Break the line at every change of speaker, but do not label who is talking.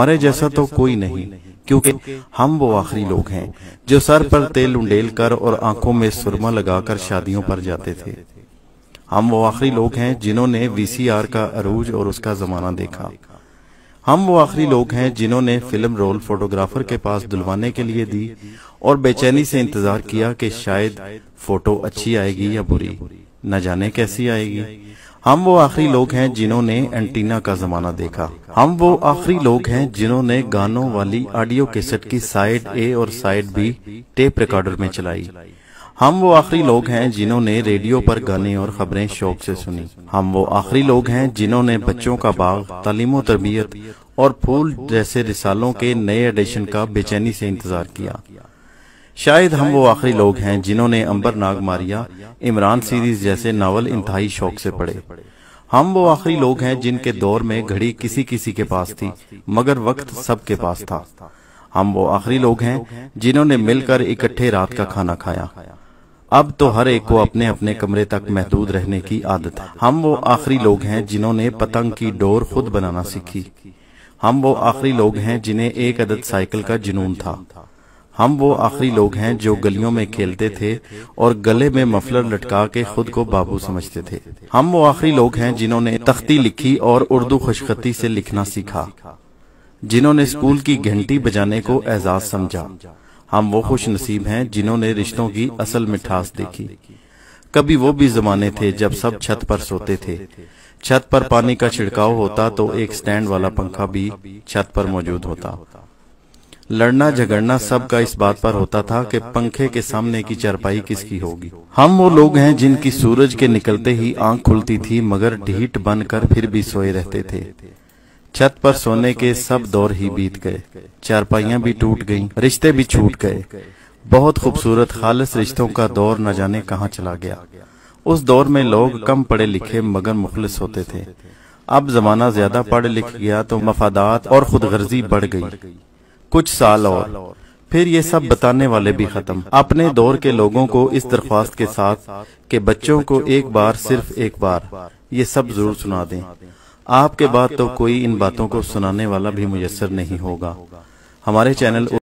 हमारे जैसा तो कोई नहीं क्योंकि हम वो आखिरी लोग हैं जो सर पर तेल उंडेल कर और आंखों में सुरमा लगाकर शादियों पर जाते थे हम वो आखिरी लोग हैं जिन्होंने वीसीआर का अरूज और उसका जमाना देखा हम वो आखिरी लोग हैं जिन्होंने फिल्म रोल फोटोग्राफर के पास दुलवाने के लिए दी और बेचैनी से इंतजार किया कि शायद फोटो अच्छी आएगी या बुरी न जाने कैसी आएगी हम वो आखिरी लोग हैं जिन्होंने एंटीना का जमाना देखा हम वो आखिरी लोग हैं जिन्होंने गानों वाली ऑडियो कैसेट की साइड ए और साइड बी टेप रिकॉर्डर में चलाई हम वो आखिरी लोग हैं जिन्होंने रेडियो पर गाने और खबरें शौक से सुनी हम वो आखिरी लोग हैं जिन्होंने बच्चों का बाग तलीम तरबियत और फूल जैसे रिसालों के नए एडिशन का बेचैनी से इंतजार किया शायद हम वो आखिरी लोग हैं जिन्होंने अंबर नाग मारिया इमरान सीरीज जैसे नावल इंतहाई शौक से पढ़े हम वो आखिरी लोग हैं जिनके दौर में घड़ी किसी किसी के पास थी मगर वक्त सबके पास था हम वो आखिरी लोग हैं जिन्होंने मिलकर इकट्ठे रात का खाना खाया अब तो हर एक को अपने अपने कमरे तक महदूद रहने की आदत है हम वो आखिरी लोग हैं जिन्होंने पतंग की डोर खुद बनाना सीखी हम वो आखिरी लोग हैं जिन्हें एक अदद साइकिल का जुनून था हम वो आखिरी लोग हैं जो गलियों में खेलते थे और गले में मफलर लटका के खुद को बाबू समझते थे हम वो आखिरी लोग हैं जिन्होंने तख्ती लिखी और उर्दू खुशखती से लिखना सीखा जिन्होंने स्कूल की घंटी बजाने को एजाज समझा हम वो खुश नसीब हैं जिन्होंने रिश्तों की असल मिठास देखी कभी वो भी जमाने थे जब सब छत पर सोते थे छत पर पानी का छिड़काव होता तो एक स्टैंड वाला पंखा भी छत पर मौजूद होता लड़ना झगड़ना सबका इस बात पर होता था कि पंखे के सामने की चरपाई किसकी होगी हम वो लोग हैं जिनकी सूरज के निकलते ही आंख खुलती थी मगर ढीठ बनकर फिर भी सोए रहते थे छत पर सोने के सब दौर ही बीत गए चारपाइया भी टूट गईं, रिश्ते भी छूट गए बहुत खूबसूरत खालस रिश्तों का दौर न जाने कहाँ चला गया उस दौर में लोग कम पढ़े लिखे मगर मुखलिस होते थे अब जमाना ज्यादा पढ़ लिख गया तो मफादात और खुदगर्जी बढ़ गई कुछ साल और फिर ये सब बताने वाले भी खत्म अपने दौर के लोगों को इस दरख्वास्त के साथ के बच्चों को एक बार सिर्फ एक बार ये सब जरूर सुना दें आपके बाद तो कोई इन बातों को सुनाने वाला भी मुयसर नहीं होगा हमारे चैनल